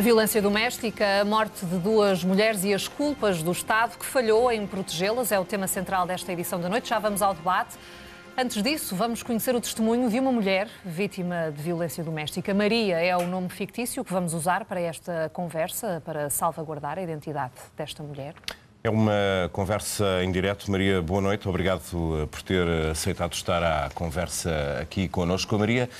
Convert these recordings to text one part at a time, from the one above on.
Violência doméstica, a morte de duas mulheres e as culpas do Estado que falhou em protegê-las é o tema central desta edição da noite. Já vamos ao debate. Antes disso, vamos conhecer o testemunho de uma mulher vítima de violência doméstica. Maria é o nome fictício que vamos usar para esta conversa, para salvaguardar a identidade desta mulher. É uma conversa em direto. Maria, boa noite. Obrigado eh, por ter eh, aceitado estar à conversa aqui connosco. A Maria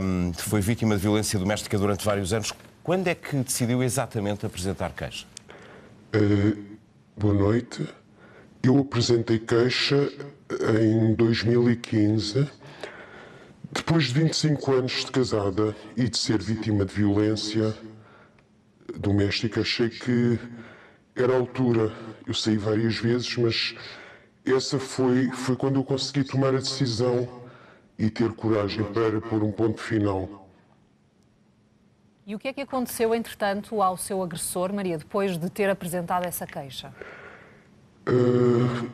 um, ehm, foi vítima de violência doméstica durante vários anos. Quando é que decidiu exatamente apresentar queixa? Uh, boa noite. Eu apresentei queixa eh, em 2015, depois de 25 anos de casada e de ser vítima de violência doméstica, achei que era a altura. Eu saí várias vezes, mas essa foi, foi quando eu consegui tomar a decisão e ter coragem para pôr um ponto final. E o que é que aconteceu, entretanto, ao seu agressor, Maria, depois de ter apresentado essa queixa? Uh,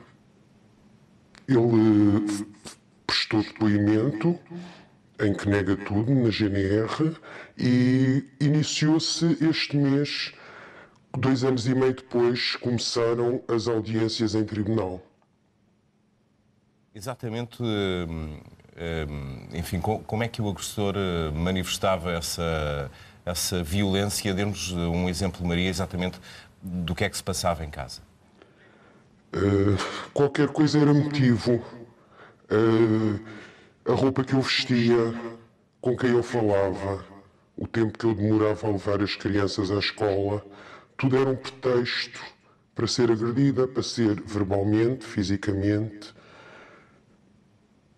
ele eh, prestou depoimento em que nega tudo na GNR e iniciou-se este mês, dois anos e meio depois, começaram as audiências em tribunal. Exatamente, eh, enfim, como é que o agressor manifestava essa essa violência, dê-nos eh, um exemplo, Maria, exatamente do que é que se passava em casa. Uh, qualquer coisa era motivo. Uh, a roupa que eu vestia, com quem eu falava, o tempo que eu demorava a levar as crianças à escola, tudo era um pretexto para ser agredida, para ser verbalmente, fisicamente,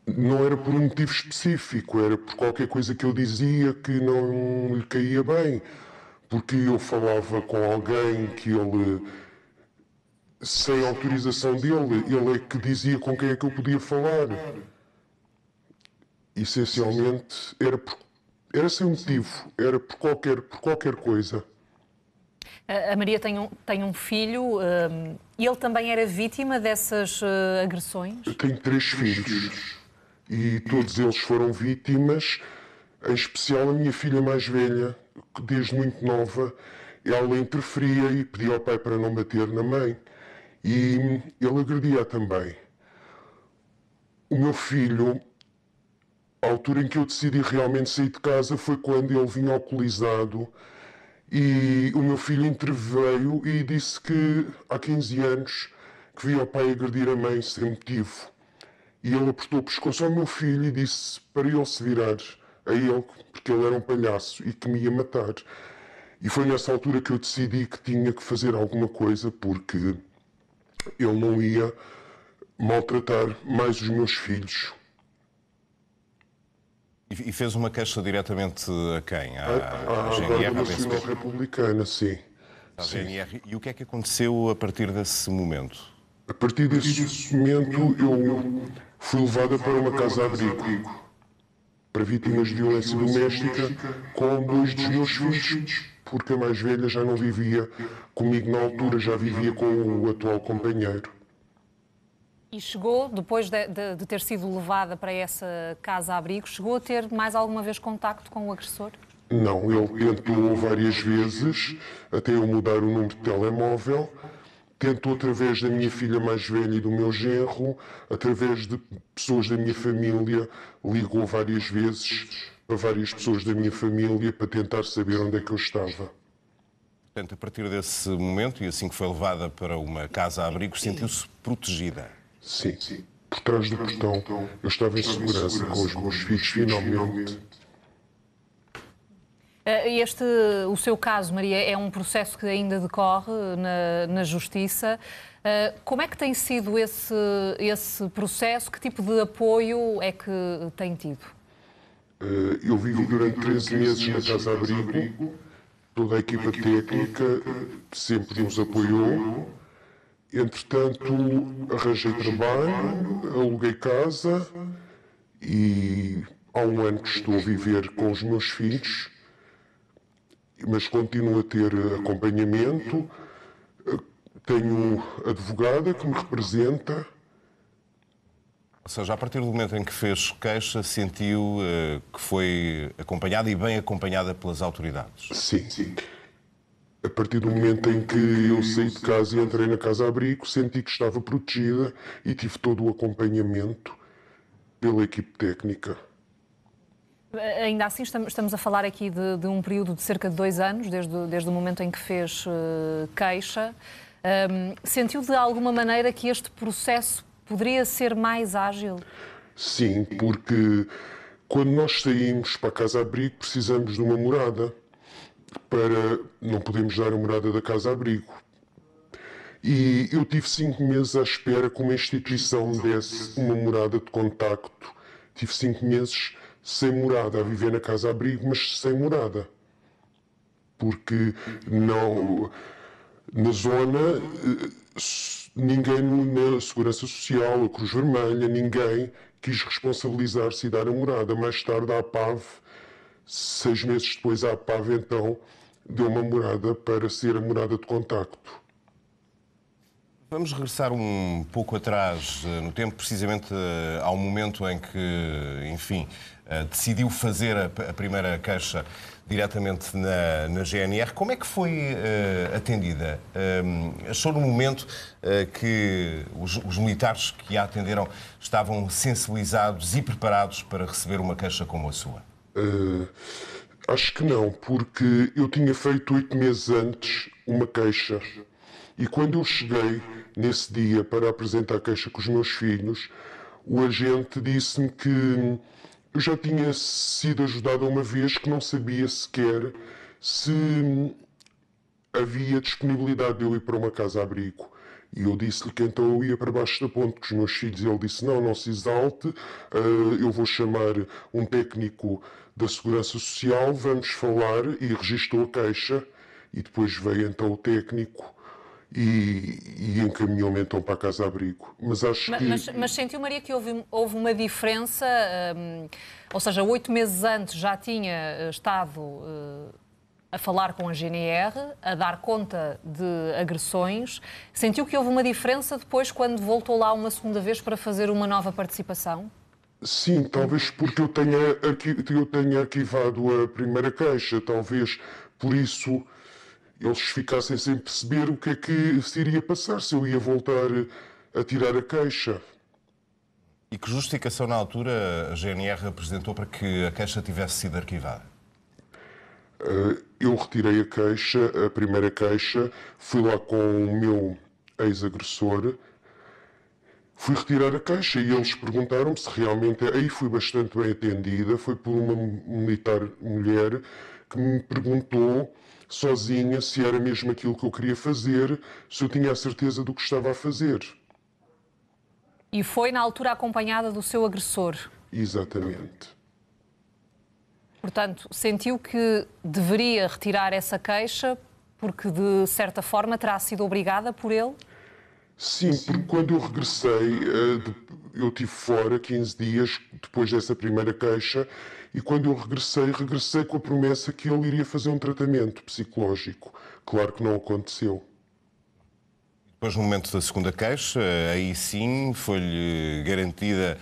não era por um motivo específico, era por qualquer coisa que eu dizia que não lhe caía bem, porque eu falava com alguém que ele, sem autorização dele, ele é que dizia com quem é que eu podia falar. Essencialmente era, por, era sem motivo, era por qualquer, por qualquer coisa. A Maria tem um, tem um filho. Um, ele também era vítima dessas uh, agressões? Eu tenho três filhos e todos eles foram vítimas, em especial a minha filha mais velha, que desde muito nova ela interferia e pedia ao pai para não bater na mãe e ele agredia também. O meu filho, a altura em que eu decidi realmente sair de casa foi quando ele vinha alcoolizado e o meu filho interveio e disse que há 15 anos que via o pai agredir a mãe sem motivo. E ele apertou o pescoço ao meu filho e disse para ele se virar a ele, porque ele era um palhaço e que me ia matar. E foi nessa altura que eu decidi que tinha que fazer alguma coisa, porque ele não ia maltratar mais os meus filhos. E fez uma queixa diretamente a quem? À, à, à GNR, Nacional Republicana, sim. À sim. GNR. E o que é que aconteceu a partir desse momento? A partir desse momento, eu, Fui levada para uma casa-abrigo para vítimas de violência doméstica com dois dos meus filhos, porque a mais velha já não vivia comigo na altura, já vivia com o atual companheiro. E chegou, depois de, de, de ter sido levada para essa casa-abrigo, chegou a ter mais alguma vez contacto com o agressor? Não, ele tentou várias vezes, até eu mudar o número de telemóvel, tento, através da minha filha mais velha e do meu genro, através de pessoas da minha família, ligou várias vezes a várias pessoas da minha família para tentar saber onde é que eu estava. Portanto, a partir desse momento, e assim que foi levada para uma casa-abrigo, sentiu-se protegida? Sim, sim. Por trás do portão, eu estava em segurança com os meus filhos, finalmente. Eh, este, o seu caso, Maria, é um processo que ainda decorre na, na Justiça. Eh, como é que tem sido esse, esse processo? Que tipo de apoio é que tem tido? Eh, eu vivo durante 13 meses na Casa Abrigo, toda a equipa técnica sempre nos apoiou. Entretanto, arranjei trabalho, aluguei casa e há um ano que estou a viver com os meus filhos mas continuo a ter acompanhamento. Tenho advogada que me representa. Ou seja, a partir do momento em que fez queixa, sentiu uh, que foi acompanhada e bem acompanhada pelas autoridades? Sim, sim. A partir do momento em que eu saí de casa e entrei na casa abrigo, senti que estava protegida e tive todo o acompanhamento pela equipe técnica. Eh, ainda assim, estamos a falar aqui de, de, um período de cerca de dois anos, desde, desde o momento em que fez uh, queixa. Um, ehm, sentiu de alguma maneira que este processo poderia ser mais ágil? Sim, porque quando nós saímos para a casa-abrigo, precisamos de uma morada. Para... Não podemos dar a morada da casa-abrigo. E eu tive cinco meses à espera que uma instituição desse uma morada de contacto. Tive cinco meses sem morada, a viver na casa-abrigo, mas sem morada. Porque não. Na zona, eh, ninguém, na Segurança Social, a Cruz Vermelha, ninguém quis responsabilizar-se e dar a morada. Mais tarde, a APAV, seis meses depois, a APAV então, deu uma morada para ser a morada de contacto. Vamos regressar um pouco atrás eh, no tempo, precisamente eh, ao momento em que, enfim, eh, decidiu fazer a, primeira queixa diretamente na, na GNR. Como é que foi uh, atendida? Um, eh, achou no momento uh, que os, os, militares que a atenderam estavam sensibilizados e preparados para receber uma queixa como a sua? Uh, acho que não, porque eu tinha feito oito meses antes uma queixa. E quando eu cheguei nesse dia para apresentar a queixa com os meus filhos, o agente disse-me que eu já tinha sido ajudado uma vez que não sabia sequer se havia disponibilidade de eu ir para uma casa-abrigo. E eu disse-lhe que então eu ia para baixo da ponte com os meus filhos. E ele disse: Não, não se exalte, ah, eu vou chamar um técnico da Segurança Social, vamos falar. E registou a queixa. E depois veio então o técnico e, e encaminhou-me então para a Casa Abrigo. Mas acho mas, que... Mas, mas sentiu, Maria, que houve, houve uma diferença, hum, ou seja, oito meses antes já tinha eh, estado eh, a falar com a GNR, a dar conta de agressões. Sentiu que houve uma diferença depois quando voltou lá uma segunda vez para fazer uma nova participação? Sim, talvez porque eu tenha, eu tenha arquivado a primeira queixa, talvez por isso eles ficassem sem perceber o que é que se iria passar, se eu ia voltar a tirar a queixa. E que justificação na altura a GNR apresentou para que a queixa tivesse sido arquivada? Eh, eu retirei a queixa, a primeira queixa, fui lá com o meu ex-agressor, fui retirar a queixa e eles perguntaram-me se realmente. Aí fui bastante bem atendida, foi por uma militar mulher que me perguntou sozinha se era mesmo aquilo que eu queria fazer, se eu tinha a certeza do que estava a fazer. E foi na altura acompanhada do seu agressor. Exatamente. Portanto, sentiu que deveria retirar essa queixa porque, de certa forma, terá sido obrigada por ele? Sim, porque quando eu regressei, eh, eu tive fora 15 dias depois dessa primeira queixa e quando eu regressei, regressei com a promessa que ele iria fazer um tratamento psicológico. Claro que não aconteceu. Depois, no momento da segunda queixa, aí sim foi-lhe garantida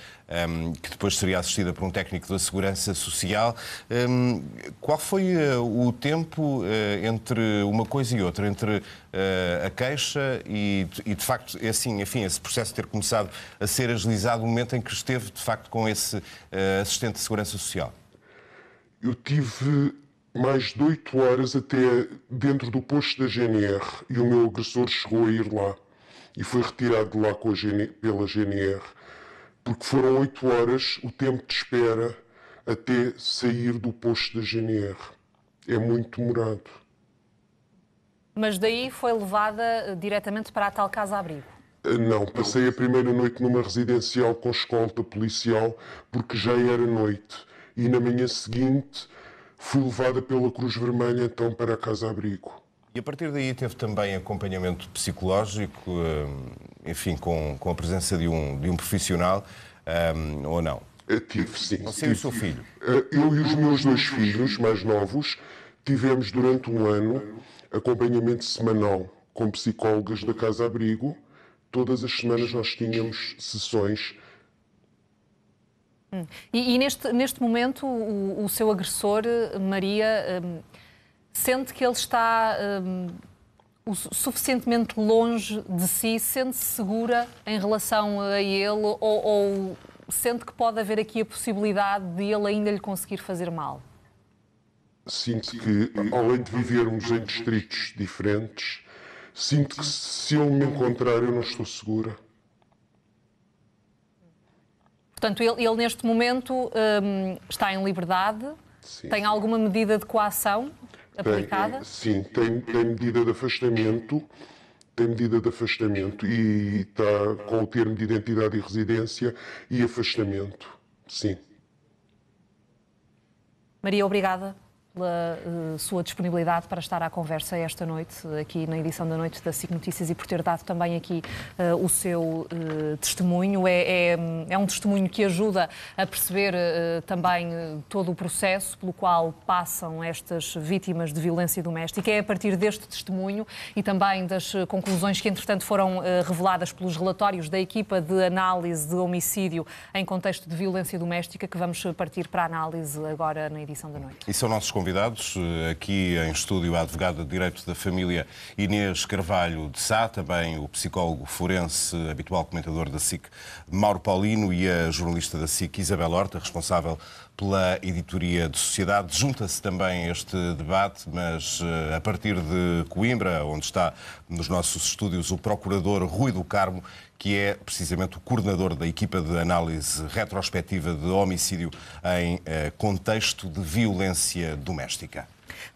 um, que depois seria assistida por um técnico da Segurança Social. Um, qual foi uh, o tempo uh, entre uma coisa e outra, entre uh, a queixa e, e, de facto, é assim, enfim, esse processo ter começado a ser agilizado no momento em que esteve, de facto, com esse assistente de Segurança Social? Eu tive mais de oito horas até dentro do posto da GNR e o meu agressor chegou a ir lá e foi retirado de lá pela GNR, porque foram oito horas o tempo de espera até sair do posto da GNR. É muito demorado. Mas daí foi levada eh, diretamente para a tal casa-abrigo? Eh, não, passei a primeira noite numa residencial com escolta policial, porque já era noite e na manhã seguinte fui levada pela Cruz Vermelha então para a Casa Abrigo. E a partir daí teve também acompanhamento psicológico, eh, enfim, com, com a presença de um, de um profissional, um, eh, ou não? Eu eh, tive, sim. Você tive. e o seu filho? Eu e os meus dois filhos mais novos tivemos durante um ano acompanhamento semanal com psicólogas da Casa Abrigo. Todas as semanas nós tínhamos sessões Hum. E, e, neste, neste momento, o, o seu agressor, Maria, hum, sente que ele está hum, o, suficientemente longe de si, sente-se segura em relação a ele ou, ou, sente que pode haver aqui a possibilidade de ele ainda lhe conseguir fazer mal? Sinto que, além de vivermos em distritos diferentes, sinto que se eu me encontrar, eu não estou segura Portanto, ele, ele neste momento um, está em liberdade. Sim. Tem alguma medida de coação aplicada? Tem, eh, sim, tem, tem medida de afastamento tem medida de afastamento e está com o termo de identidade e residência e afastamento. Sim. Maria, obrigada pela uh, sua disponibilidade para estar à conversa esta noite, aqui na edição da noite da SIC Notícias e por ter dado também aqui uh, o seu uh, testemunho. É, é, é, um testemunho que ajuda a perceber também todo o processo pelo qual passam estas vítimas de violência doméstica. É a partir deste testemunho e também das conclusões que, entretanto, foram reveladas pelos relatórios da equipa de análise de homicídio em contexto de violência doméstica que vamos partir para a análise agora na edição da noite. E são nossos convidados convidados. Eh, aqui em estúdio a advogada de Direitos da Família Inês Carvalho de Sá, também o psicólogo forense, habitual comentador da SIC, Mauro Paulino, e a jornalista da SIC, Isabel Horta, responsável pela editoria de Sociedade. Junta-se também este debate, mas eh, a partir de Coimbra, onde está nos nossos estúdios o procurador Rui do Carmo, que é precisamente o coordenador da equipa de análise retrospectiva de homicídio em eh, contexto de violência doméstica.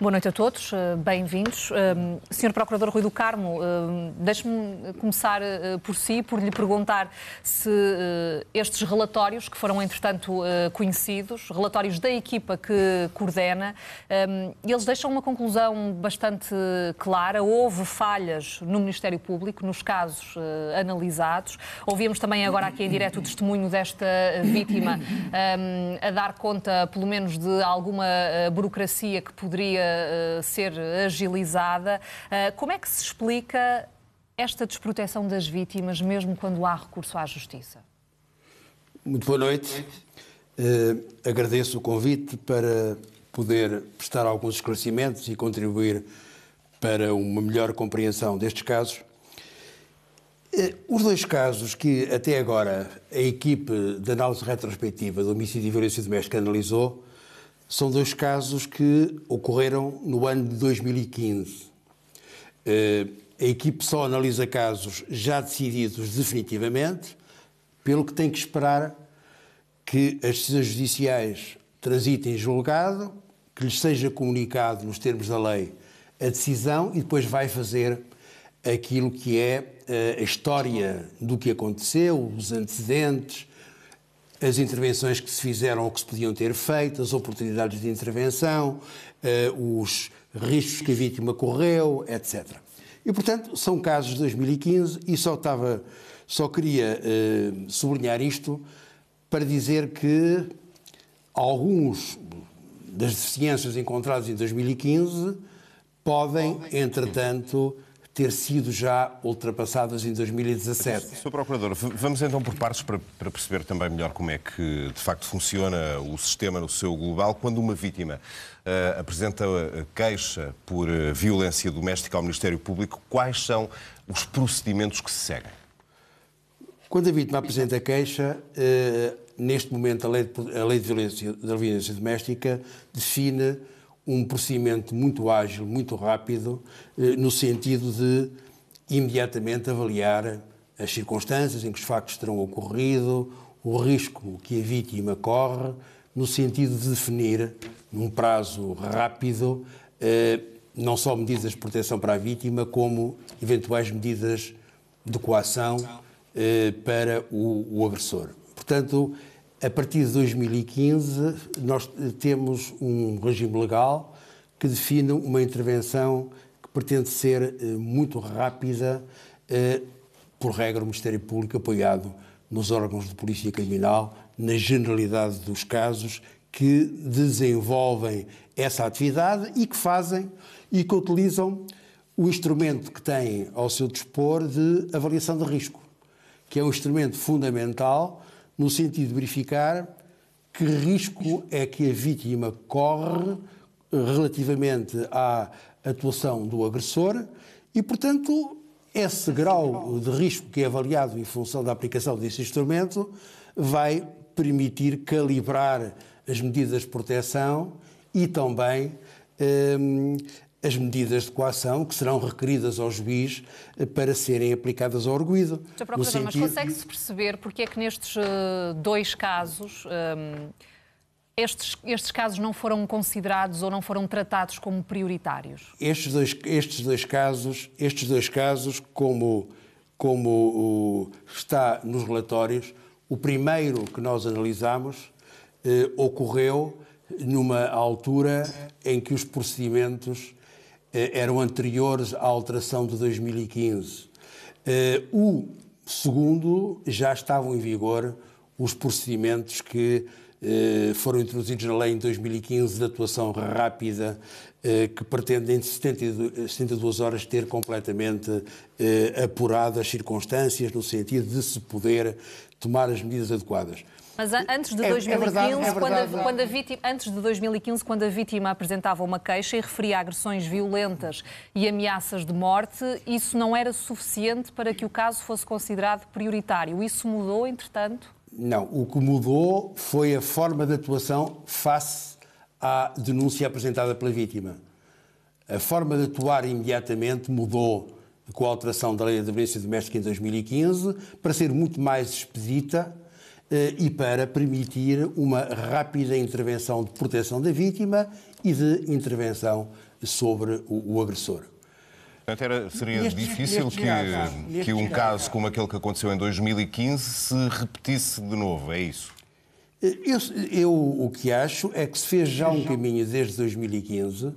Boa noite a todos, eh, bem-vindos. Ehm, Senhor Procurador Rui do Carmo, ehm, deixe-me começar eh, por si, por lhe perguntar se eh, estes relatórios, que foram entretanto conhecidos, relatórios da equipa que coordena, ehm, eles deixam uma conclusão bastante clara. Houve falhas no Ministério Público, nos casos analisados. Ouvimos também agora aqui em direto o testemunho desta vítima a dar conta, pelo menos, de alguma burocracia que poderia eh, ser agilizada. Eh, como é que se explica esta desproteção das vítimas, mesmo quando há recurso à justiça? Muito boa noite. Uh, agradeço o convite para poder prestar alguns esclarecimentos e contribuir para uma melhor compreensão destes casos. Uh, os dois casos que até agora a equipe de análise retrospectiva do homicídio e violência doméstica analisou são dois casos que ocorreram no ano de 2015. Eh, a equipe só analisa casos já decididos definitivamente, pelo que tem que esperar que as decisões judiciais transitem julgado, que lhes seja comunicado nos termos da lei a decisão e depois vai fazer aquilo que é eh, a história do que aconteceu, os antecedentes, as intervenções que se fizeram ou que se podiam ter feito, as oportunidades de intervenção, eh, os riscos que a vítima correu, etc. E, portanto, são casos de 2015 e só, estava, só queria eh, sublinhar isto para dizer que alguns das deficiências encontradas em 2015 podem, entretanto, ter sido já ultrapassadas em 2017. Sr. Procurador, vamos então por partes para, para, perceber também melhor como é que de facto funciona o sistema no seu global. Quando uma vítima uh, apresenta eh, queixa por eh, violência doméstica ao Ministério Público, quais são os procedimentos que se seguem? Quando a vítima apresenta queixa, uh, neste momento a lei, de, a lei de violência, da violência doméstica define um procedimento muito ágil, muito rápido, eh, no sentido de imediatamente avaliar as circunstâncias em que os factos terão ocorrido, o risco que a vítima corre, no sentido de definir, num prazo rápido, eh, não só medidas de proteção para a vítima, como eventuais medidas de coação eh, para o, o agressor. Portanto, a partir de 2015, nós temos um regime legal que define uma intervenção que pretende ser eh, muito rápida, eh, por regra, o Ministério Público apoiado nos órgãos de polícia criminal, na generalidade dos casos que desenvolvem essa atividade e que fazem e que utilizam o instrumento que têm ao seu dispor de avaliação de risco, que é um instrumento fundamental no sentido de verificar que risco é que a vítima corre relativamente à atuação do agressor e, portanto, esse grau de risco que é avaliado em função da aplicação desse instrumento vai permitir calibrar as medidas de proteção e também hum, as medidas de coação que serão requeridas ao juiz eh, para serem aplicadas ao arguído. Sr. Procurador, sentido... mas consegue-se perceber porque é que nestes eh, dois casos eh, estes, estes casos não foram considerados ou não foram tratados como prioritários? Estes dois, estes dois casos, estes dois casos como, como está nos relatórios, o primeiro que nós analisamos ocorreu numa altura em que os procedimentos eh, eram anteriores à alteração de 2015. Eh, o segundo, já estavam em vigor os procedimentos que eh, foram introduzidos na lei em 2015 de atuação rápida, que pretendem em 72 horas ter completamente apurado as circunstâncias, no sentido de se poder tomar as medidas adequadas. Mas antes de 2015, é é verdade, é quando, a, quando, a, vítima, antes de 2015, quando a vítima apresentava uma queixa e referia agressões violentas e ameaças de morte, isso não era suficiente para que o caso fosse considerado prioritário. Isso mudou, entretanto? Não, o que mudou foi a forma de atuação face à denúncia apresentada pela vítima. A forma de atuar imediatamente mudou com a alteração da Lei da Violência Doméstica em 2015 para ser muito mais expedita eh, e para permitir uma rápida intervenção de proteção da vítima e de intervenção sobre o, o agressor. Portanto, era, seria neste, difícil neste que, caso, que um caso como aquele que aconteceu em 2015 se repetisse de novo, é isso? Eh, eu, eu o que acho é que se fez já um caminho desde 2015,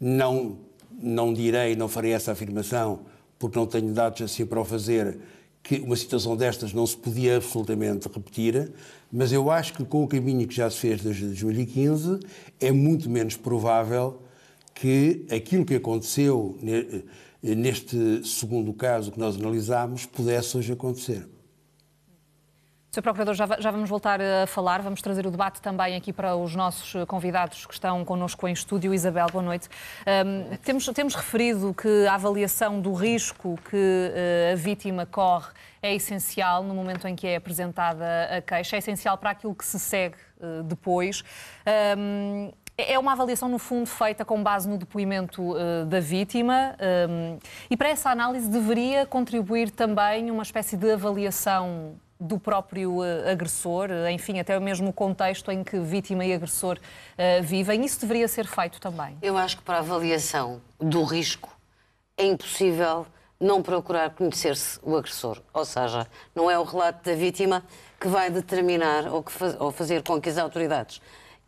não, não direi, não farei essa afirmação, porque não tenho dados assim para o fazer, que uma situação destas não se podia absolutamente repetir, mas eu acho que com o caminho que já se fez desde 2015 é muito menos provável que aquilo que aconteceu neste segundo caso que nós analisámos pudesse hoje acontecer. Sr. Procurador, já, já, vamos voltar a falar, vamos trazer o debate também aqui para os nossos eh, convidados que estão connosco em estúdio. Isabel, boa noite. Um, temos, temos referido que a avaliação do risco que uh, a vítima corre é essencial no momento em que é apresentada a queixa, é essencial para aquilo que se segue uh, depois. Um, é, é uma avaliação, no fundo, feita com base no depoimento uh, da vítima um, e para essa análise deveria contribuir também uma espécie de avaliação do próprio eh, agressor, eh, enfim, até o mesmo contexto em que vítima e agressor eh, vivem. Isso deveria ser feito também. Eu acho que para a avaliação do risco é impossível não procurar conhecer-se o agressor. Ou seja, não é o relato da vítima que vai determinar ou, faz, ou fazer com que as autoridades,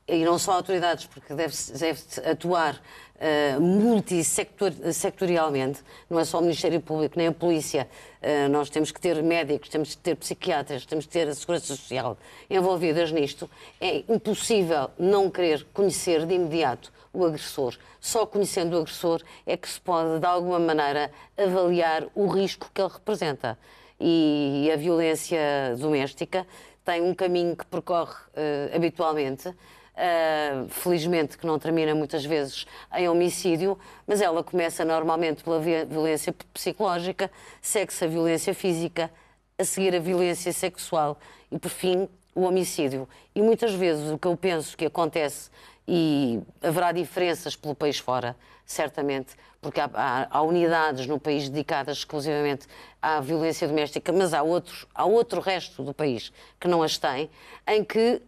e não só autoridades, porque deve-se deve atuar uh, eh, multissectorialmente, eh, não é só o Ministério Público nem a Polícia, uh, nós temos que ter médicos, temos que ter psiquiatras, temos que ter a Segurança Social envolvidas nisto. É impossível não querer conhecer de imediato o agressor. Só conhecendo o agressor é que se pode, de alguma maneira, avaliar o risco que ele representa. E a violência doméstica tem um caminho que percorre uh, habitualmente uh, felizmente que não termina muitas vezes em homicídio, mas ela começa normalmente pela violência psicológica, segue-se a violência física, a seguir a violência sexual e, por fim, o homicídio. E muitas vezes o que eu penso que acontece, e haverá diferenças pelo país fora, certamente, porque há, há, há, unidades no país dedicadas exclusivamente à violência doméstica, mas há, outros, há outro resto do país que não as tem, em que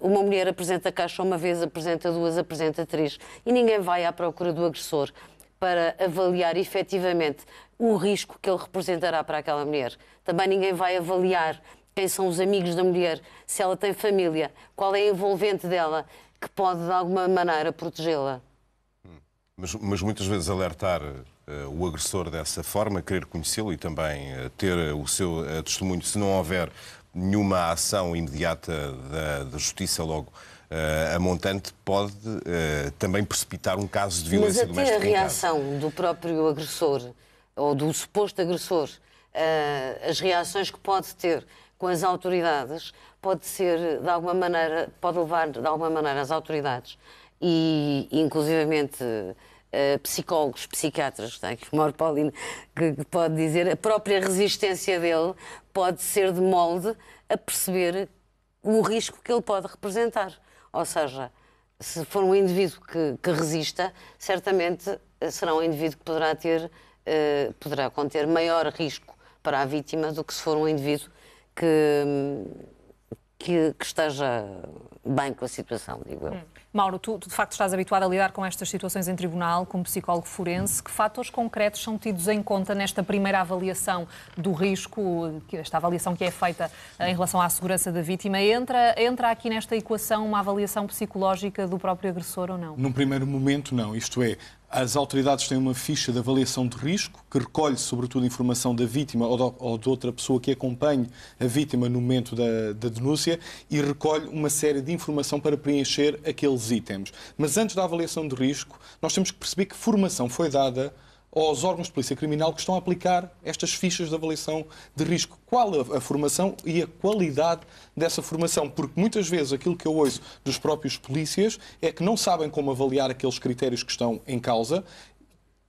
uh, uma mulher apresenta a caixa uma vez, apresenta duas, apresenta três, e ninguém vai à procura do agressor para avaliar efetivamente o risco que ele representará para aquela mulher. Também ninguém vai avaliar quem são os amigos da mulher, se ela tem família, qual é a envolvente dela que pode de alguma maneira protegê-la. Mas, mas muitas vezes alertar eh, o agressor dessa forma, querer conhecê-lo e também eh, ter o seu eh, testemunho, se não houver nenhuma ação imediata da, da justiça logo uh, a montante pode uh, também precipitar um caso de violência doméstica. Mas até a reação do próprio agressor ou do suposto agressor, uh, as reações que pode ter com as autoridades pode ser de alguma maneira pode levar de alguma maneira as autoridades e inclusivamente eh, psicólogos, psiquiatras, tá? que o Mauro Paulino que, que pode dizer, a própria resistência dele pode ser de molde a perceber o risco que ele pode representar. Ou seja, se for um indivíduo que, que resista, certamente será um indivíduo que poderá ter, uh, poderá conter maior risco para a vítima do que se for um indivíduo que hum, que, que esteja bem com a situação, digo eu. Hum. Mauro, tu, tu, de facto estás habituado a lidar com estas situações em tribunal, como psicólogo forense. Que fatores concretos são tidos em conta nesta primeira avaliação do risco, esta avaliação que é feita eh, em relação à segurança da vítima? Entra, entra aqui nesta equação uma avaliação psicológica do próprio agressor ou não? Num primeiro momento, não. Isto é, as autoridades têm uma ficha de avaliação de risco que recolhe, sobretudo, informação da vítima ou de, outra pessoa que acompanhe a vítima no momento da, da, denúncia e recolhe uma série de informação para preencher aqueles itens. Mas antes da avaliação de risco, nós temos que perceber que formação foi dada aos órgãos de polícia criminal que estão a aplicar estas fichas de avaliação de risco. Qual a, a, formação e a qualidade dessa formação? Porque muitas vezes aquilo que eu ouço dos próprios polícias é que não sabem como avaliar aqueles critérios que estão em causa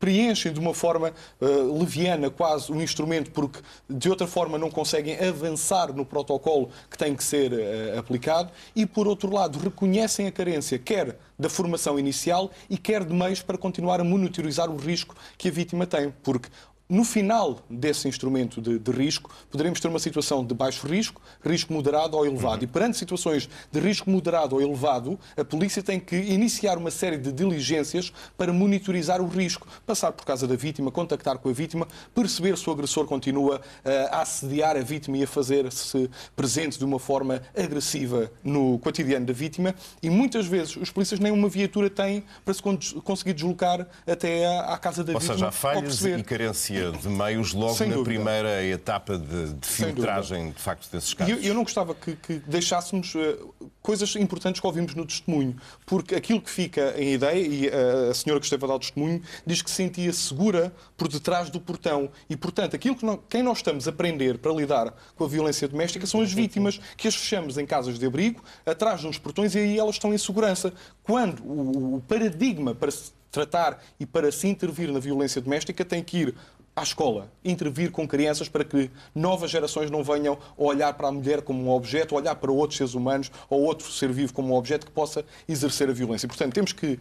preenchem de uma forma uh, leviana quase o um instrumento, porque de outra forma não conseguem avançar no protocolo que tem que ser uh, aplicado, e por outro lado reconhecem a carência, quer da formação inicial e quer de meios para continuar a monitorizar o risco que a vítima tem, porque no final desse instrumento de, de, risco, poderemos ter uma situação de baixo risco, risco moderado ou elevado. Uhum. E perante situações de risco moderado ou elevado, a polícia tem que iniciar uma série de diligências para monitorizar o risco, passar por casa da vítima, contactar com a vítima, perceber se o agressor continua eh, a assediar a vítima e a fazer-se presente de uma forma agressiva no cotidiano da vítima. E muitas vezes os polícias nem uma viatura têm para se conseguir deslocar até à, casa da ou vítima. Ou seja, há falhas e carências escolha de meios logo Sem na dúvida. primeira etapa de, de filtragem, de facto, desses casos. E eu, eu não gostava que, que deixássemos uh, coisas importantes que ouvimos no testemunho, porque aquilo que fica em ideia, e uh, a senhora que esteve a dar o testemunho, diz que sentia segura por detrás do portão. E, portanto, aquilo que quem nós estamos a aprender para lidar com a violência doméstica são as vítimas, que as fechamos em casas de abrigo, atrás de uns portões, e aí elas estão em segurança. Quando o, o paradigma para se tratar e para se intervir na violência doméstica tem que ir à escola, intervir com crianças para que novas gerações não venham a olhar para a mulher como um objeto, olhar para outros seres humanos ou outro ser vivo como um objeto que possa exercer a violência. Portanto, temos que uh,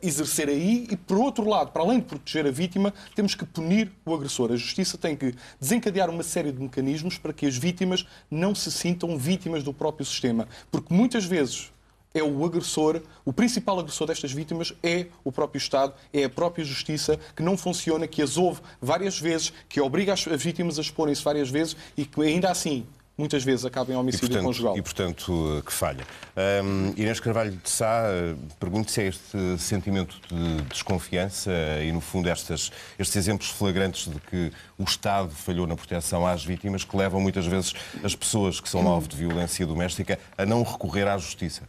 exercer aí e, por outro lado, para além de proteger a vítima, temos que punir o agressor. A justiça tem que desencadear uma série de mecanismos para que as vítimas não se sintam vítimas do próprio sistema. Porque muitas vezes é o agressor, o principal agressor destas vítimas é o próprio Estado, é a própria justiça que não funciona, que as ouve várias vezes, que obriga as vítimas a exporem-se várias vezes e que ainda assim muitas vezes acabam em homicídio e, portanto, conjugal. E, portanto, eh, que falha. Um, Inês Carvalho de Sá, eh, pergunto se é este sentimento de desconfiança e, no fundo, estas, estes exemplos flagrantes de que o Estado falhou na proteção às vítimas que levam muitas vezes as pessoas que são alvo de violência doméstica a não recorrer à justiça.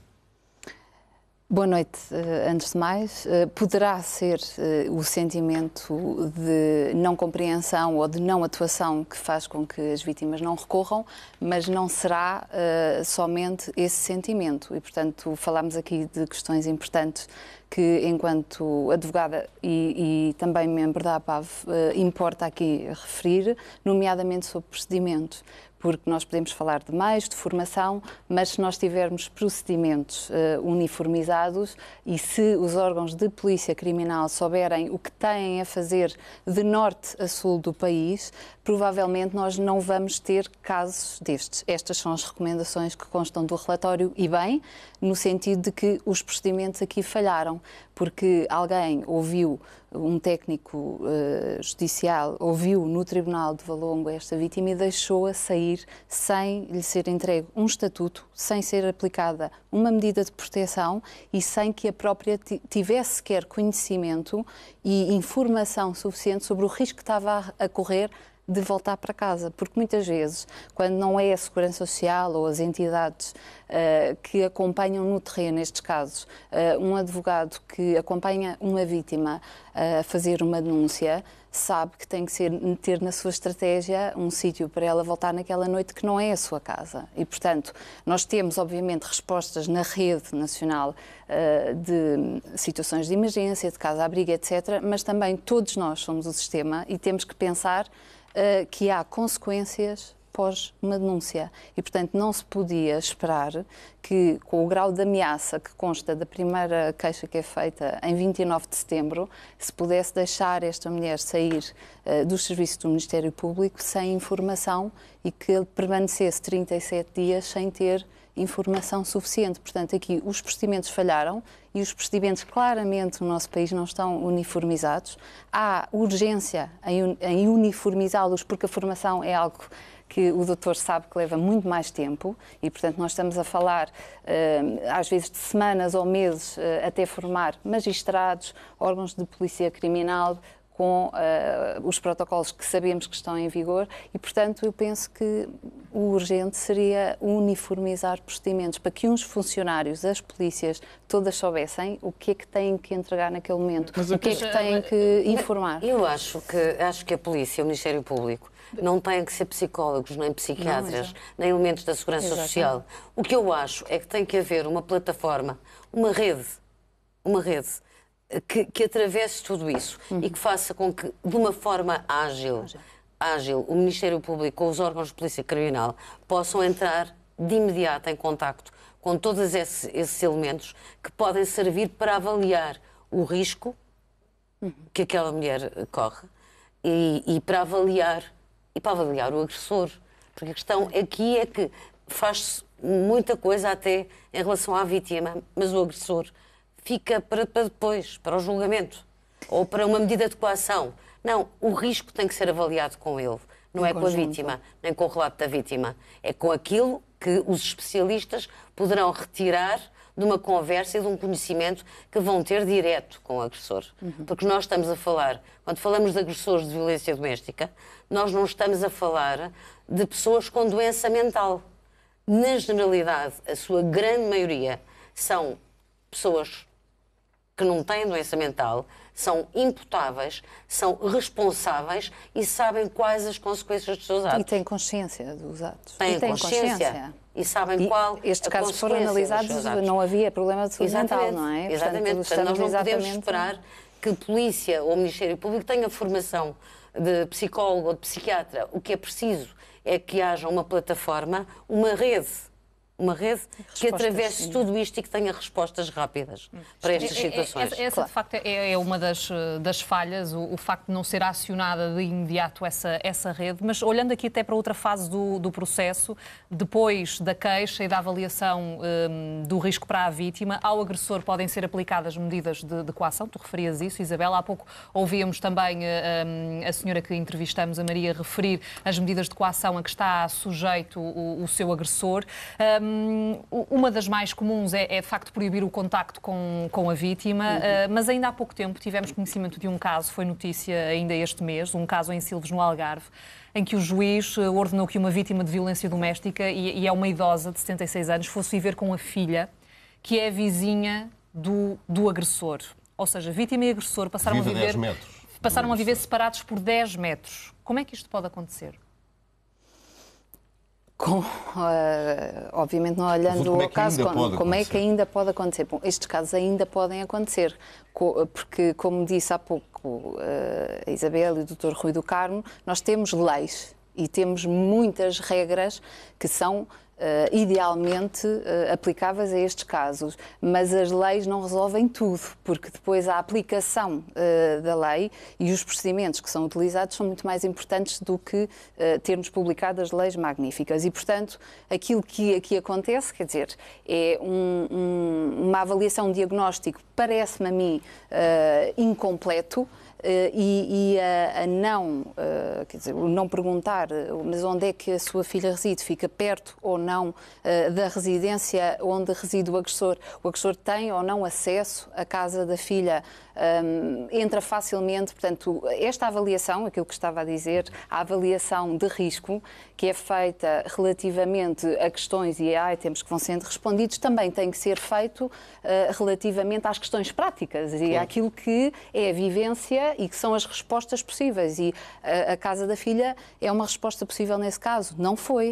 Boa noite, eh, antes de mais. Eh, poderá ser eh, o sentimento de não compreensão ou de não atuação que faz com que as vítimas não recorram, mas não será somente esse sentimento. E, portanto, falámos aqui de questões importantes que, enquanto advogada e, e também membro da APAV, importa aqui referir, nomeadamente sobre procedimentos porque nós podemos falar de mais, de formação, mas se nós tivermos procedimentos uh, uniformizados e se os órgãos de polícia criminal souberem o que têm a fazer de norte a sul do país, provavelmente nós não vamos ter casos destes. Estas são as recomendações que constam do relatório e bem, no sentido de que os procedimentos aqui falharam, porque alguém ouviu um técnico uh, judicial ouviu no Tribunal de Valongo esta vítima e deixou-a sair sem lhe ser entregue um estatuto, sem ser aplicada uma medida de proteção e sem que a própria tivesse sequer conhecimento e informação suficiente sobre o risco que estava a correr de voltar para casa, porque muitas vezes, quando não é a Segurança Social ou as entidades uh, que acompanham no terreno estes casos, uh, um advogado que acompanha uma vítima eh, a fazer uma denúncia, sabe que tem que ser, ter na sua estratégia um sítio para ela voltar naquela noite que não é a sua casa. E, portanto, nós temos, obviamente, respostas na rede nacional uh, de situações de emergência, de casa-abrigo, etc., mas também todos nós somos o sistema e temos que pensar uh, que há consequências após uma denúncia. E, portanto, não se podia esperar que, com o grau de ameaça que consta da primeira queixa que é feita em 29 de setembro, se pudesse deixar esta mulher sair uh, dos serviços do Ministério Público sem informação e que ele permanecesse 37 dias sem ter informação suficiente. Portanto, aqui os procedimentos falharam e os procedimentos claramente no nosso país não estão uniformizados. Há urgência em uniformizá-los porque a formação é algo que o doutor sabe que leva muito mais tempo e, portanto, nós estamos a falar eh, às vezes de semanas ou meses eh, até formar magistrados, órgãos de polícia criminal, com uh, os protocolos que sabemos que estão em vigor e, portanto, eu penso que o urgente seria uniformizar procedimentos para que uns funcionários, as polícias, todas soubessem o que é que têm que entregar naquele momento, Mas o que é que têm que eh, informar. Eu acho que, acho que a polícia, o Ministério Público, não têm que ser psicólogos, nem psiquiatras, não, nem elementos da segurança Exatamente. social. O que eu acho é que tem que haver uma plataforma, uma rede, uma rede que, que atravesse tudo isso uhum. e que faça com que, de uma forma ágil, ágil, o Ministério Público ou os órgãos de polícia criminal possam entrar de imediato em contacto com todos esses, esses elementos que podem servir para avaliar o risco uhum. que aquela mulher corre e, e, para avaliar e para avaliar o agressor, porque a questão aqui é que faz-se muita coisa até em relação à vítima, mas o agressor fica para, para depois, para o julgamento ou para uma medida de coação. Não, o risco tem que ser avaliado com ele, não em é conjunto. com a vítima, nem com o relato da vítima. É com aquilo que os especialistas poderão retirar de uma conversa e de um conhecimento que vão ter direto com o agressor. Uhum. Porque nós estamos a falar, quando falamos de agressores de violência doméstica, nós não estamos a falar de pessoas com doença mental. Na generalidade, a sua grande maioria são pessoas que não têm doença mental são imputáveis, são responsáveis e sabem quais as consequências dos seus atos. E têm consciência dos atos. Têm, consciência. consciência. E sabem e qual. Estes casos foram analisados, não havia problema de saúde mental, não é? Exatamente. Portanto, Portanto nós não podemos esperar que polícia ou Ministério Público tenha formação de psicólogo ou de psiquiatra. O que é preciso é que haja uma plataforma, uma rede uma rede respostas, que atravesse tudo isto e que tenha respostas rápidas hum. para estas é, é, situações. Essa, claro. de facto, é, é uma das, eh, das falhas, o, o, facto de não ser acionada de imediato essa, essa rede, mas olhando aqui até para outra fase do, do processo, depois da queixa e da avaliação um, do risco para a vítima, ao agressor podem ser aplicadas medidas de, de coação, tu referias isso, Isabela, há pouco ouvíamos também eh, um, a senhora que entrevistamos, a Maria, referir as medidas de coação a que está sujeito o, o seu agressor. Um, Hum, uma das mais comuns é, é, de facto proibir o contacto com, com a vítima, uhum. uh, mas ainda há pouco tempo tivemos conhecimento de um caso, foi notícia ainda este mês, um caso em Silves, no Algarve, em que o juiz eh, ordenou que uma vítima de violência doméstica, e, e é uma idosa de 76 anos, fosse viver com a filha, que é vizinha do, do agressor. Ou seja, vítima e agressor passaram Vive a viver. Passaram a viver separados por 10 metros. Como é que isto pode acontecer? com, uh, obviamente não olhando como é caso, como, como é que ainda pode acontecer? Bom, estes casos ainda podem acontecer, porque, como disse há pouco uh, a Isabel e o Dr. Rui do Carmo, nós temos leis e temos muitas regras que são Uh, idealmente uh, aplicáveis a estes casos, mas as leis não resolvem tudo, porque depois a aplicação uh, da lei e os procedimentos que são utilizados são muito mais importantes do que termos publicado as leis magníficas. E, portanto, aquilo que aqui acontece, quer dizer, é um, um, uma avaliação um diagnóstico, parece-me a mim, incompleto eh, e, e a, a, não, eh, quer dizer, o não perguntar, eh, mas onde é que a sua filha reside, fica perto ou não da residência onde reside o agressor, o agressor tem ou não acesso à casa da filha, ehm, entra facilmente, portanto, esta avaliação, aquilo que estava a dizer, a avaliação de risco, que é feita relativamente a questões e a itens que vão sendo respondidos também tem que ser feito uh, relativamente às questões práticas claro. e àquilo que é a vivência e que são as respostas possíveis. E uh, a Casa da Filha é uma resposta possível nesse caso. Não foi.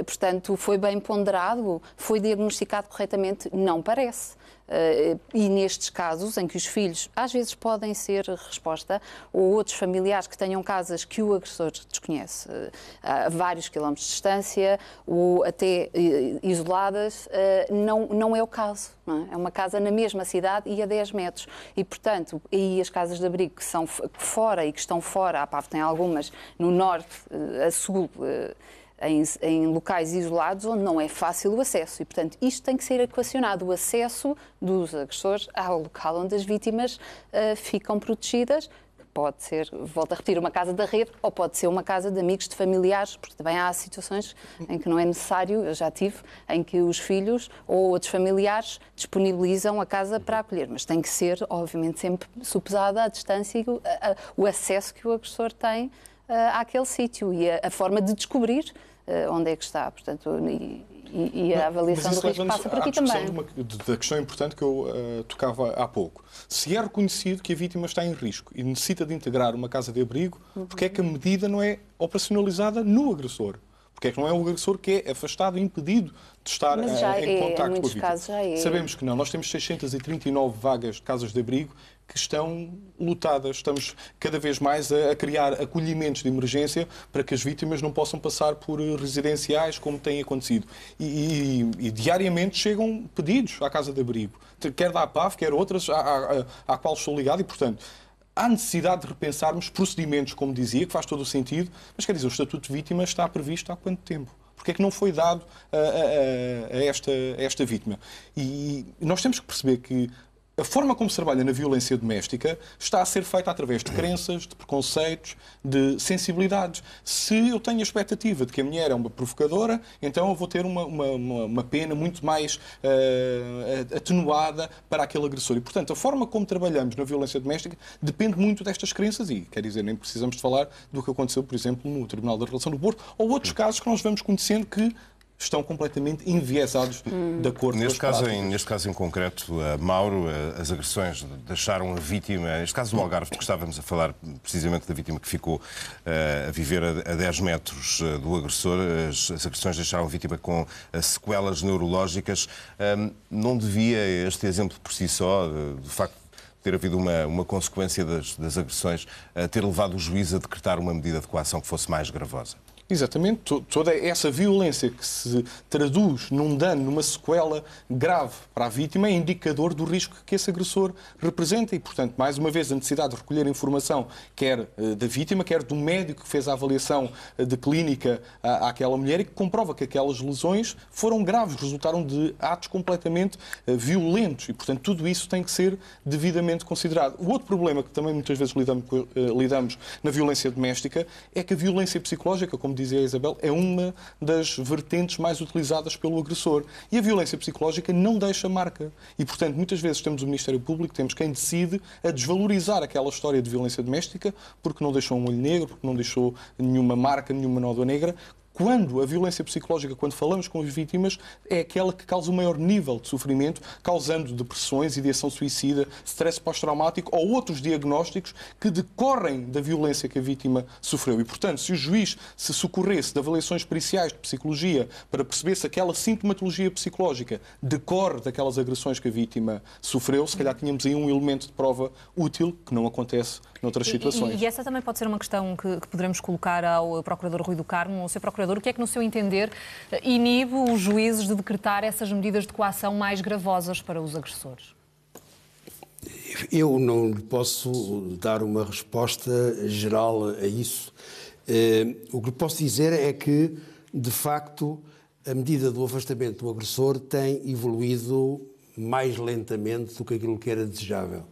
Uh, portanto, foi bem ponderado, foi diagnosticado corretamente? Não parece. Eh, e nestes casos em que os filhos às vezes podem ser resposta ou outros familiares que tenham casas que o agressor desconhece eh, a vários quilómetros de distância ou até eh, isoladas, não, não é o caso. É? é? uma casa na mesma cidade e a 10 metros. E, portanto, aí as casas de abrigo que são fora e que estão fora, a PAV tem algumas no norte, a sul em, em, locais isolados onde não é fácil o acesso. E, portanto, isto tem que ser equacionado: o acesso dos agressores ao local onde as vítimas uh, ficam protegidas. Pode ser, volto a repetir, uma casa da rede ou pode ser uma casa de amigos, de familiares, porque também há situações em que não é necessário, eu já tive, em que os filhos ou outros familiares disponibilizam a casa para acolher, mas tem que ser, obviamente, sempre supesada a distância e o, o acesso que o agressor tem eh, àquele sítio e a, a, forma de descobrir eh, onde é que está. Portanto, e, e, e a avaliação do risco passa por aqui também. Uma, da questão importante que eu uh, tocava há pouco. Se é reconhecido que a vítima está em risco e necessita de integrar uma casa de abrigo, uhum. porque é que a medida não é operacionalizada no agressor? porque é que não é um agressor que é afastado, impedido de estar Mas eh, já em é, contato com a vítima. Casos já é. Sabemos que não. Nós temos 639 vagas de casas de abrigo que estão lutadas. Estamos cada vez mais a, criar acolhimentos de emergência para que as vítimas não possam passar por eh, residenciais, como tem acontecido. E, e, e diariamente chegam pedidos à casa de abrigo, quer da APAF, quer outras, à, à, à qual estou ligado, e portanto há necessidade de repensarmos procedimentos, como dizia, que faz todo o sentido, mas quer dizer, o Estatuto de Vítima está previsto há quanto tempo? Porque é que não foi dado a, a, a, esta, a esta vítima? E nós temos que perceber que a forma como se trabalha na violência doméstica está a ser feita através de crenças, de preconceitos, de sensibilidades. Se eu tenho a expectativa de que a mulher é uma provocadora, então eu vou ter uma, uma, uma pena muito mais uh, atenuada para aquele agressor. E, portanto, a forma como trabalhamos na violência doméstica depende muito destas crenças e, quer dizer, nem precisamos de falar do que aconteceu, por exemplo, no Tribunal da Relação do Porto ou outros hum. casos que nós vamos conhecendo que estão completamente enviesados hum. da cor neste caso em Neste caso em concreto, eh, Mauro, eh, as agressões deixaram a vítima, neste caso do Algarve, porque estávamos a falar precisamente da vítima que ficou eh, a viver a 10 metros do agressor, as, agressões deixaram a vítima com sequelas neurológicas. Não devia este exemplo por si só, de facto, ter havido uma, uma consequência das, das agressões, ter levado o juiz a decretar uma medida de coação que fosse mais gravosa? Exatamente, toda essa violência que se traduz num dano, numa sequela grave para a vítima, é indicador do risco que esse agressor representa e, portanto, mais uma vez, a necessidade de recolher informação, quer eh, da vítima, quer do médico que fez a avaliação eh, de clínica àquela mulher e que comprova que aquelas lesões foram graves, resultaram de atos completamente eh, violentos e, portanto, tudo isso tem que ser devidamente considerado. O outro problema que também muitas vezes lidamos, lidamos na violência doméstica é que a violência psicológica, como dizia a Isabel, é uma das vertentes mais utilizadas pelo agressor. E a violência psicológica não deixa marca. E, portanto, muitas vezes temos o Ministério Público, temos quem decide a desvalorizar aquela história de violência doméstica porque não deixou um olho negro, porque não deixou nenhuma marca, nenhuma nódoa negra, quando a violência psicológica, quando falamos com as vítimas, é aquela que causa o maior nível de sofrimento, causando depressões, ideação suicida, stress pós-traumático ou outros diagnósticos que decorrem da violência que a vítima sofreu. E, portanto, se o juiz se socorresse de avaliações periciais de psicologia para perceber se aquela sintomatologia psicológica decorre daquelas agressões que a vítima sofreu, se calhar tínhamos aí um elemento de prova útil que não acontece noutras situações. E, e, essa também pode ser uma questão que, que poderemos colocar ao Procurador Rui do Carmo, ao seu Procurador Observador, o que é que, no seu entender, inibe os juízes de decretar essas medidas de coação mais gravosas para os agressores? Eu não posso dar uma resposta geral a isso. Eh, o que posso dizer é que, de facto, a medida do afastamento do agressor tem evoluído mais lentamente do que aquilo que era desejável.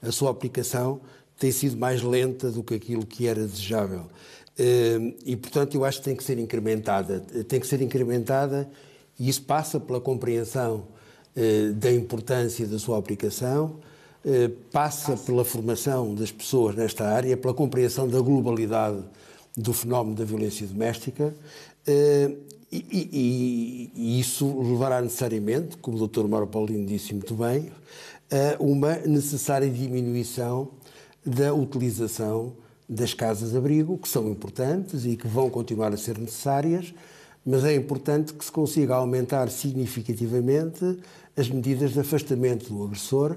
A sua aplicação tem sido mais lenta do que aquilo que era desejável. E, portanto, eu acho que tem que ser incrementada. Tem que ser incrementada e isso passa pela compreensão eh, da importância da sua aplicação, eh, passa pela formação das pessoas nesta área, pela compreensão da globalidade do fenómeno da violência doméstica. Eh, e, e, e, isso levará necessariamente, como o Dr. Mauro Paulino disse muito bem, a uma necessária diminuição da utilização das casas-abrigo, que são importantes e que vão continuar a ser necessárias, mas é importante que se consiga aumentar significativamente as medidas de afastamento do agressor,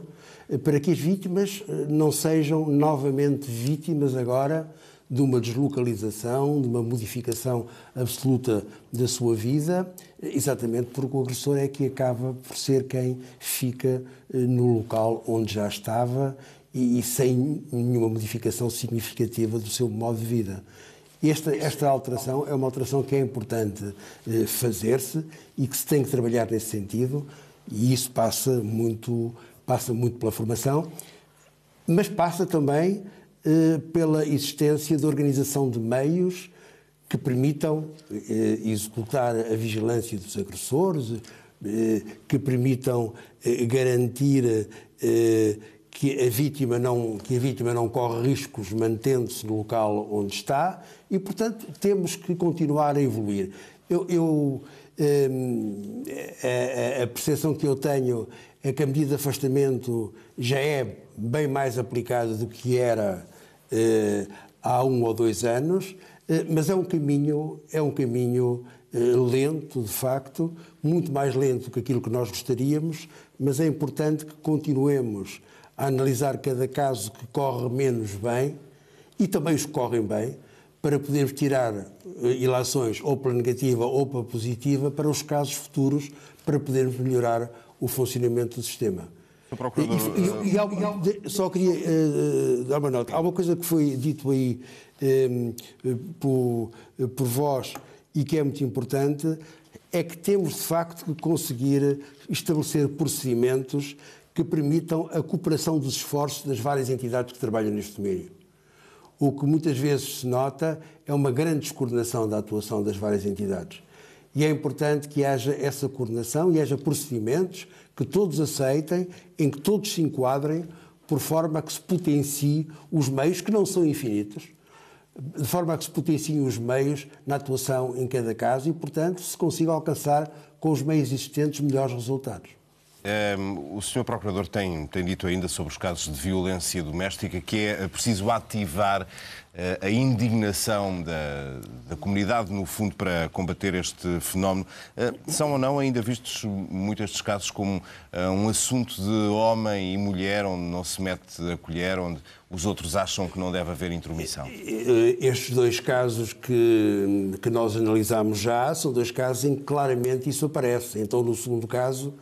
eh, para que as vítimas eh, não sejam novamente vítimas agora de uma deslocalização, de uma modificação absoluta da sua vida, eh, exatamente porque o agressor é que acaba por ser quem fica no local onde já estava e, e sem nenhuma modificação significativa do seu modo de vida. Esta, esta alteração é uma alteração que é importante eh, fazer-se e que se tem que trabalhar nesse sentido, e isso passa muito, passa muito pela formação, mas passa também eh, pela existência de organização de meios que permitam eh, executar a vigilância dos agressores, eh, que permitam eh, garantir eh, que a vítima não, que a vítima não corre riscos mantendo-se no local onde está e, portanto, temos que continuar a evoluir. Eu, eu hum, a, a, percepção que eu tenho é que a medida de afastamento já é bem mais aplicada do que era eh, há um ou dois anos, eh, mas é um caminho, é um caminho eh, lento, de facto, muito mais lento do que aquilo que nós gostaríamos, mas é importante que continuemos a analisar cada caso que corre menos bem e também os que correm bem, para podermos tirar eh, ilações ou para negativa ou para positiva para os casos futuros, para podermos melhorar o funcionamento do sistema. Procurador... E, e, e, e, só queria uh, dar uma nota. Há uma coisa que foi dito aí um, ehm, por, por vós e que é muito importante, é que temos de facto que conseguir estabelecer procedimentos que permitam a cooperação dos esforços das várias entidades que trabalham neste domínio. O que muitas vezes se nota é uma grande descoordenação da atuação das várias entidades. E é importante que haja essa coordenação e haja procedimentos que todos aceitem, em que todos se enquadrem, por forma a que se potencie os meios, que não são infinitos, de forma a que se potenciem os meios na atuação em cada caso e, portanto, se consiga alcançar com os meios existentes melhores resultados. Um, ehm, o Sr. Procurador tem, tem dito ainda sobre os casos de violência doméstica que é eh, preciso ativar uh, a indignação da, da, comunidade, no fundo, para combater este fenómeno. Uh, são ou não ainda vistos muitos destes casos como uh, um assunto de homem e mulher, onde não se mete a colher, onde os outros acham que não deve haver intromissão? Estes dois casos que, que nós analisámos já são dois casos em que claramente isso aparece. Então, no segundo caso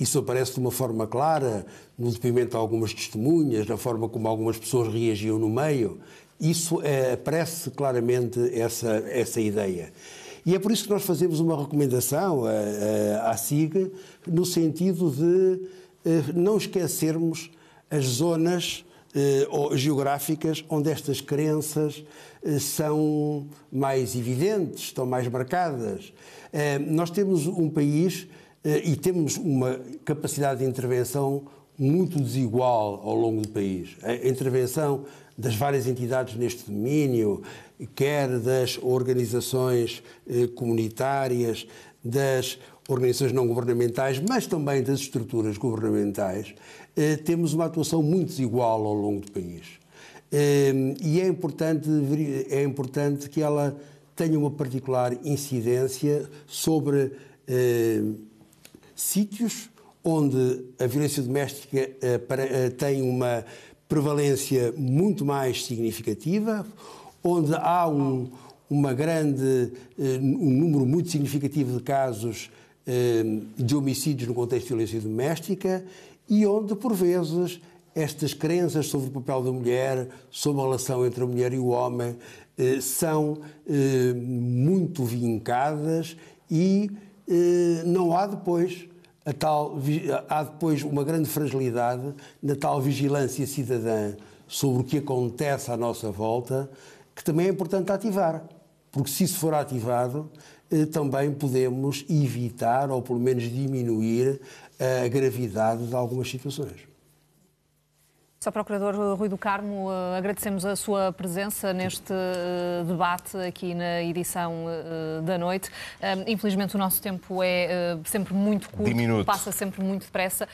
isso aparece de uma forma clara no depoimento de algumas testemunhas, na forma como algumas pessoas reagiam no meio. Isso é, aparece claramente essa, essa ideia. E é por isso que nós fazemos uma recomendação à, à SIG, no sentido de eh, não esquecermos as zonas eh, ou geográficas onde estas crenças são mais evidentes, estão mais marcadas. nós temos um país eh, e temos uma capacidade de intervenção muito desigual ao longo do país. A intervenção das várias entidades neste domínio, quer das organizações eh, comunitárias, das organizações não governamentais, mas também das estruturas governamentais, eh, temos uma atuação muito desigual ao longo do país. E é importante, é importante que ela tenha uma particular incidência sobre sítios onde a violência doméstica eh, eh, tem uma prevalência muito mais significativa, onde há um, uma grande, eh, um número muito significativo de casos de homicídios no contexto de violência doméstica e onde, por vezes, estas crenças sobre o papel da mulher, sobre a relação entre a mulher e o homem, são muito vincadas e não há depois a tal, há depois uma grande fragilidade na tal vigilância cidadã sobre o que acontece à nossa volta, que também é importante ativar. Porque se isso for ativado, eh, também podemos evitar ou pelo menos diminuir a gravidade de algumas situações. Sr. Procurador Rui do Carmo, eh, agradecemos a sua presença neste eh, debate aqui na edição eh, da noite. Infelizmente o nosso tempo é sempre muito curto, Diminuto. passa sempre muito depressa.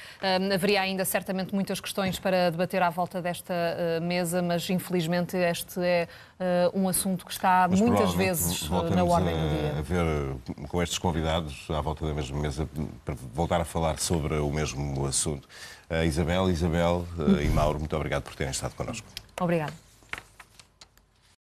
Haveria ainda certamente muitas questões para debater à volta desta mesa, mas infelizmente este é um assunto que está mas, muitas vezes na ordem do dia. A ver com estes convidados à volta da mesma mesa para voltar a falar sobre o mesmo assunto. Eh, Isabel, Isabel eh, e Mauro, muito obrigado por terem estado connosco. Obrigado.